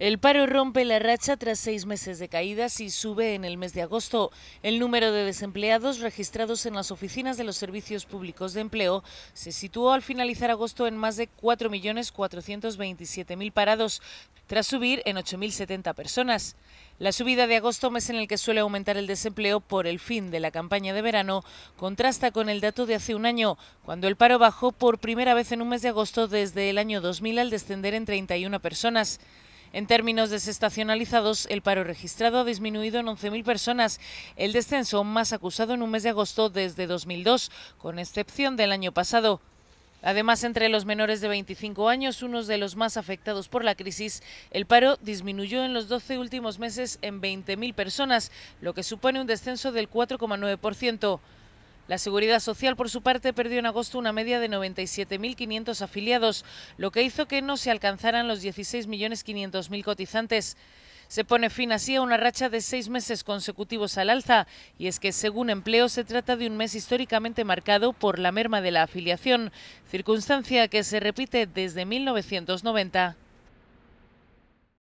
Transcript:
El paro rompe la racha tras seis meses de caídas y sube en el mes de agosto. El número de desempleados registrados en las oficinas de los servicios públicos de empleo se situó al finalizar agosto en más de 4.427.000 parados, tras subir en 8.070 personas. La subida de agosto, mes en el que suele aumentar el desempleo por el fin de la campaña de verano, contrasta con el dato de hace un año, cuando el paro bajó por primera vez en un mes de agosto desde el año 2000 al descender en 31 personas. En términos desestacionalizados, el paro registrado ha disminuido en 11.000 personas, el descenso más acusado en un mes de agosto desde 2002, con excepción del año pasado. Además, entre los menores de 25 años, unos de los más afectados por la crisis, el paro disminuyó en los 12 últimos meses en 20.000 personas, lo que supone un descenso del 4,9%. La Seguridad Social, por su parte, perdió en agosto una media de 97.500 afiliados, lo que hizo que no se alcanzaran los 16.500.000 cotizantes. Se pone fin así a una racha de seis meses consecutivos al alza, y es que, según empleo, se trata de un mes históricamente marcado por la merma de la afiliación, circunstancia que se repite desde 1990.